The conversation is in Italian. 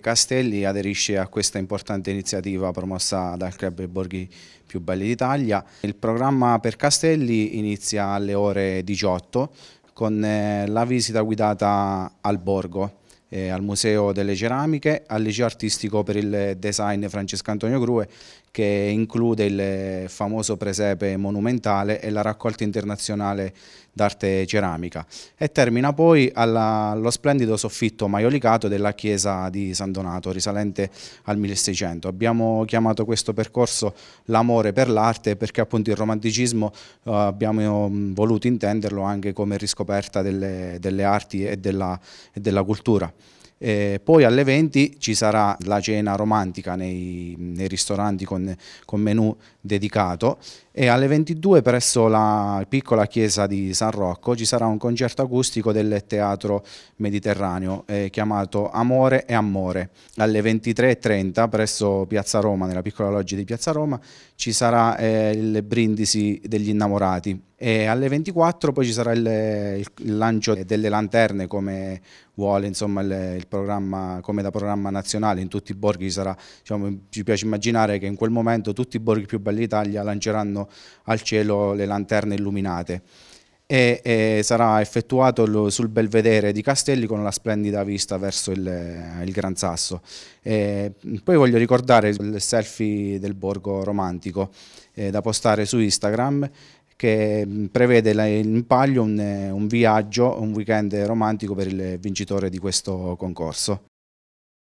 Castelli aderisce a questa importante iniziativa promossa dal club dei Borghi più belli d'Italia. Il programma per Castelli inizia alle ore 18 con eh, la visita guidata al borgo eh, al Museo delle Ceramiche, al Liceo Artistico per il Design Francesco Antonio Grue che include il famoso presepe monumentale e la raccolta internazionale d'arte ceramica e termina poi alla, allo splendido soffitto maiolicato della chiesa di San Donato risalente al 1600. Abbiamo chiamato questo percorso l'amore per l'arte perché appunto il romanticismo eh, abbiamo mm, voluto intenderlo anche come riscoperta delle, delle arti e della, e della cultura. Eh, poi alle 20 ci sarà la cena romantica nei, nei ristoranti con, con, menù dedicato e alle 22 presso la piccola chiesa di San Rocco ci sarà un concerto acustico del teatro mediterraneo eh, chiamato Amore e Amore. Alle 23.30 presso Piazza Roma, nella piccola loggia di Piazza Roma, ci sarà eh, il brindisi degli innamorati e alle 24 poi ci sarà il, il lancio delle lanterne come vuole insomma, il, il, programma, come da programma nazionale in tutti i borghi ci, sarà, diciamo, ci piace immaginare che in quel momento tutti i borghi più belli d'Italia lanceranno al cielo le lanterne illuminate e, e sarà effettuato lo, sul belvedere di Castelli con la splendida vista verso il, il Gran Sasso. E poi voglio ricordare il selfie del borgo romantico eh, da postare su Instagram che mm, prevede in palio un, un viaggio, un weekend romantico per il vincitore di questo concorso.